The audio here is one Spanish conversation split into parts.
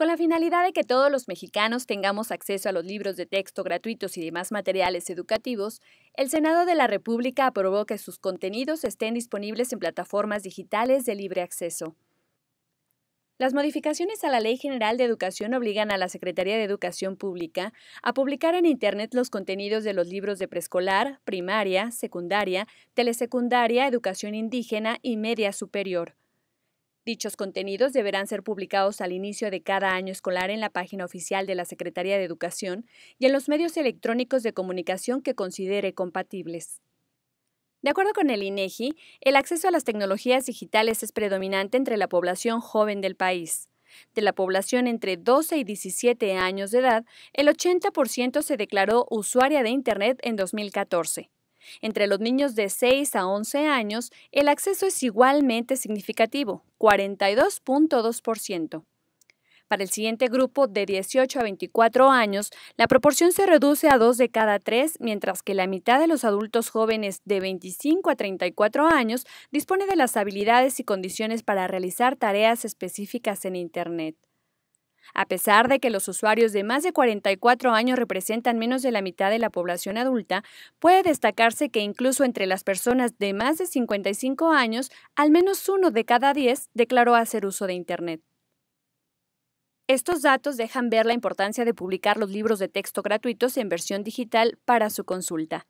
Con la finalidad de que todos los mexicanos tengamos acceso a los libros de texto gratuitos y demás materiales educativos, el Senado de la República aprobó que sus contenidos estén disponibles en plataformas digitales de libre acceso. Las modificaciones a la Ley General de Educación obligan a la Secretaría de Educación Pública a publicar en Internet los contenidos de los libros de preescolar, primaria, secundaria, telesecundaria, educación indígena y media superior Dichos contenidos deberán ser publicados al inicio de cada año escolar en la página oficial de la Secretaría de Educación y en los medios electrónicos de comunicación que considere compatibles. De acuerdo con el INEGI, e el acceso a las tecnologías digitales es predominante entre la población joven del país. De la población entre 12 y 17 años de edad, el 80% se declaró usuaria de Internet en 2014. Entre los niños de 6 a 11 años, el acceso es igualmente significativo, 42.2%. Para el siguiente grupo de 18 a 24 años, la proporción se reduce a 2 de cada 3, mientras que la mitad de los adultos jóvenes de 25 a 34 años dispone de las habilidades y condiciones para realizar tareas específicas en Internet. A pesar de que los usuarios de más de 44 años representan menos de la mitad de la población adulta, puede destacarse que incluso entre las personas de más de 55 años, al menos uno de cada 10 declaró hacer uso de Internet. Estos datos dejan ver la importancia de publicar los libros de texto gratuitos en versión digital para su consulta.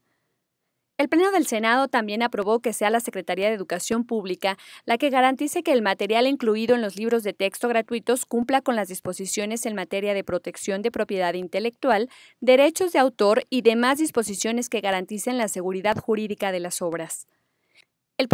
El Pleno del Senado también aprobó que sea la Secretaría de Educación Pública la que garantice que el material incluido en los libros de texto gratuitos cumpla con las disposiciones en materia de protección de propiedad intelectual, derechos de autor y demás disposiciones que garanticen la seguridad jurídica de las obras. El